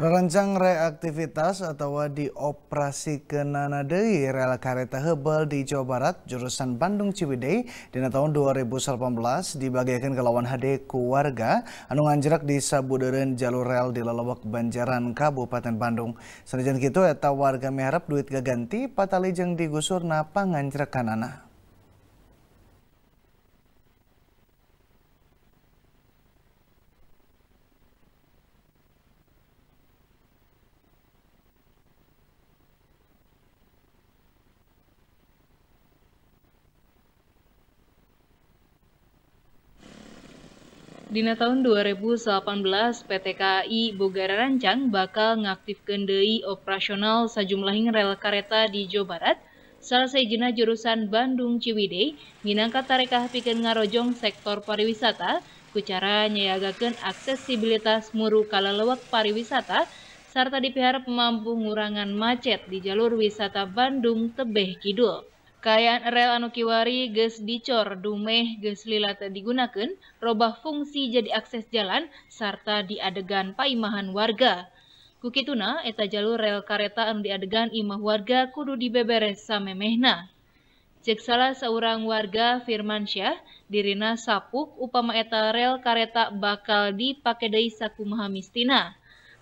Rancang reaktivitas atau dioperasi ke Nanadei rel kereta Hebel di Jawa Barat jurusan Bandung Ciwidey di tahun 2018 dibagikan ke lawan HD keluarga anu anjrak di Sabudeureun jalur rel di Lelawak Banjaran Kabupaten Bandung. Sanajan kitu eta warga mengharap duit gaganti patali jeung digusur na kanana. Dina tahun 2018, PT KAI Bogara Rancang bakal ngaktifkan deui operasional sejumlah rel kereta di Jawa Barat, selesai sejena jurusan Bandung Ciwidey, minangka tarikah pikeun ngarojong sektor pariwisata, kucara nyayagakan aksesibilitas muru kalalewat pariwisata, serta dipihara pemampu ngurangan macet di jalur wisata Bandung Tebeh Kidul. Kayaan rel anu kiwari geus dicor dumeh geus lila teu digunakeun, robah fungsi jadi akses jalan sarta diadegan paimahan warga. Kukituna eta jalur rel kareta anu diadegan imah warga kudu dibeberes samemehna. Cek salah seorang warga Firmansyah, dirina sapuk upama eta rel kareta bakal dipake deui sakumaha mistina.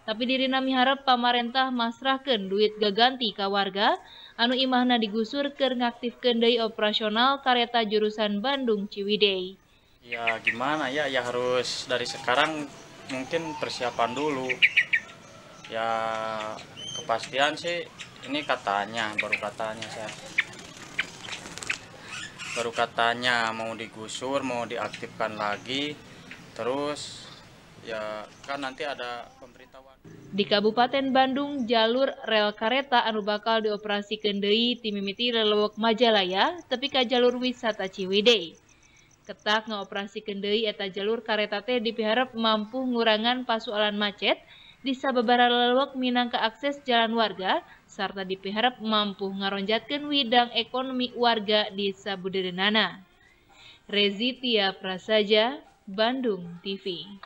Tapi dirina harap pamarentah masrahkan duit gaganti ke warga, anu imahna digusur ke ngaktifkan dari operasional kereta jurusan Bandung Ciwidey. Ya gimana ya, ya harus dari sekarang mungkin persiapan dulu. Ya kepastian sih ini katanya, baru katanya saya. Baru katanya mau digusur, mau diaktifkan lagi, terus ya kan nanti ada pemberitahuan. Di Kabupaten Bandung, jalur rel kereta anu bakal dioperasi kendei timimiti lelewek Majalaya, tapi ke jalur wisata Ciwidey. Ketak ngoperasi kendei eta jalur kereta teh dipiharap mampu ngurangan pasualan macet di sababara minang ke akses jalan warga, serta dipiharap mampu ngaronjatkan widang ekonomi warga di Sabuderenana. Rezitia Prasaja, Bandung TV.